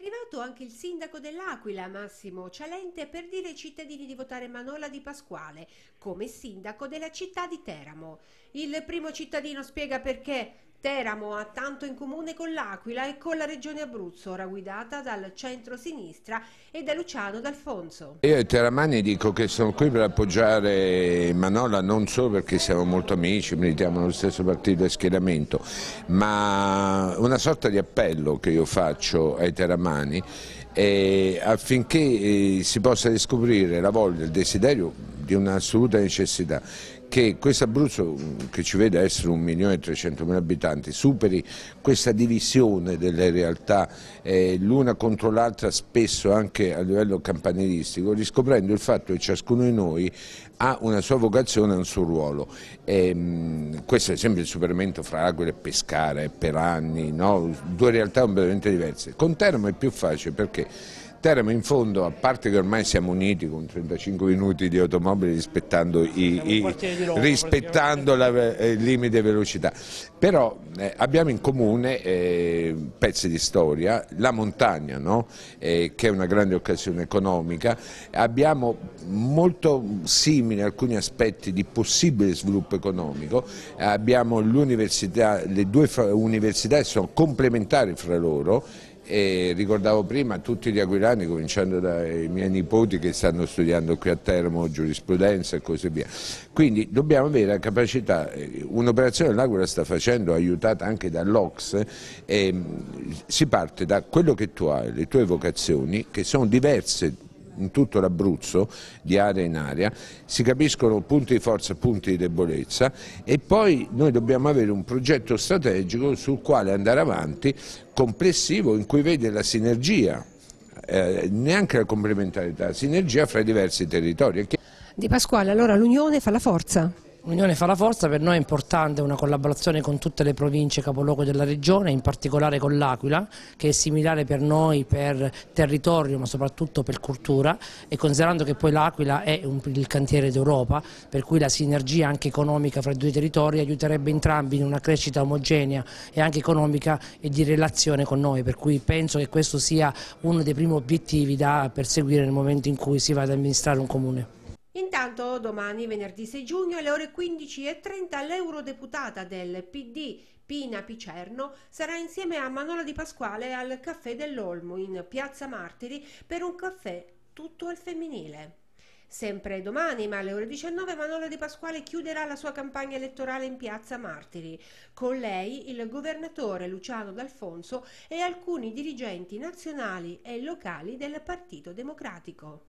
arrivato anche il sindaco dell'Aquila, Massimo Cialente, per dire ai cittadini di votare Manola Di Pasquale come sindaco della città di Teramo. Il primo cittadino spiega perché Teramo ha tanto in comune con l'Aquila e con la regione Abruzzo, ora guidata dal centro-sinistra e da Luciano D'Alfonso. Io ai teramani dico che sono qui per appoggiare Manola non solo perché siamo molto amici, militiamo nello stesso partito e schieramento, ma una sorta di appello che io faccio ai teramani eh, affinché eh, si possa riscoprire la voglia, il desiderio di un'assoluta necessità che questo Abruzzo, mm, che ci vede essere 1.300.000 abitanti, superi questa divisione delle realtà eh, l'una contro l'altra spesso anche a livello campanilistico, riscoprendo il fatto che ciascuno di noi ha una sua vocazione e un suo ruolo. E, ehm, mh, questo è sempre il superamento fra Agole e Pescara per anni, no? due realtà completamente diverse. Con Teramo è più facile perché Teramo in fondo, a parte che ormai siamo uniti con 35 minuti di automobili rispettando, i, i, rispettando la, eh, il limite di velocità, però eh, abbiamo in comune eh, pezzi di storia, la montagna no? Eh, che è una grande occasione economica, abbiamo molto simili alcuni aspetti di possibile sviluppo economico, abbiamo le due università che sono complementari fra loro e ricordavo prima tutti gli aquilani, cominciando dai miei nipoti che stanno studiando qui a Termo giurisprudenza e così via. Quindi dobbiamo avere la capacità, eh, un'operazione l'Aquila sta facendo, aiutata anche dall'Ox, ehm, si parte da quello che tu hai, le tue vocazioni, che sono diverse in tutto l'Abruzzo, di area in area, si capiscono punti di forza e punti di debolezza e poi noi dobbiamo avere un progetto strategico sul quale andare avanti complessivo in cui vede la sinergia, eh, neanche la complementarità, la sinergia fra i diversi territori. Di Pasquale, allora l'unione fa la forza? Unione fa la forza, per noi è importante una collaborazione con tutte le province capoluogo della regione, in particolare con l'Aquila, che è similare per noi per territorio ma soprattutto per cultura e considerando che poi l'Aquila è un, il cantiere d'Europa, per cui la sinergia anche economica fra i due territori aiuterebbe entrambi in una crescita omogenea e anche economica e di relazione con noi, per cui penso che questo sia uno dei primi obiettivi da perseguire nel momento in cui si va ad amministrare un comune. Intanto domani venerdì 6 giugno alle ore 15.30 l'eurodeputata del PD Pina Picerno sarà insieme a Manola Di Pasquale al Caffè dell'Olmo in Piazza Martiri per un caffè tutto al femminile. Sempre domani, ma alle ore 19, Manola Di Pasquale chiuderà la sua campagna elettorale in Piazza Martiri. Con lei il governatore Luciano D'Alfonso e alcuni dirigenti nazionali e locali del Partito Democratico.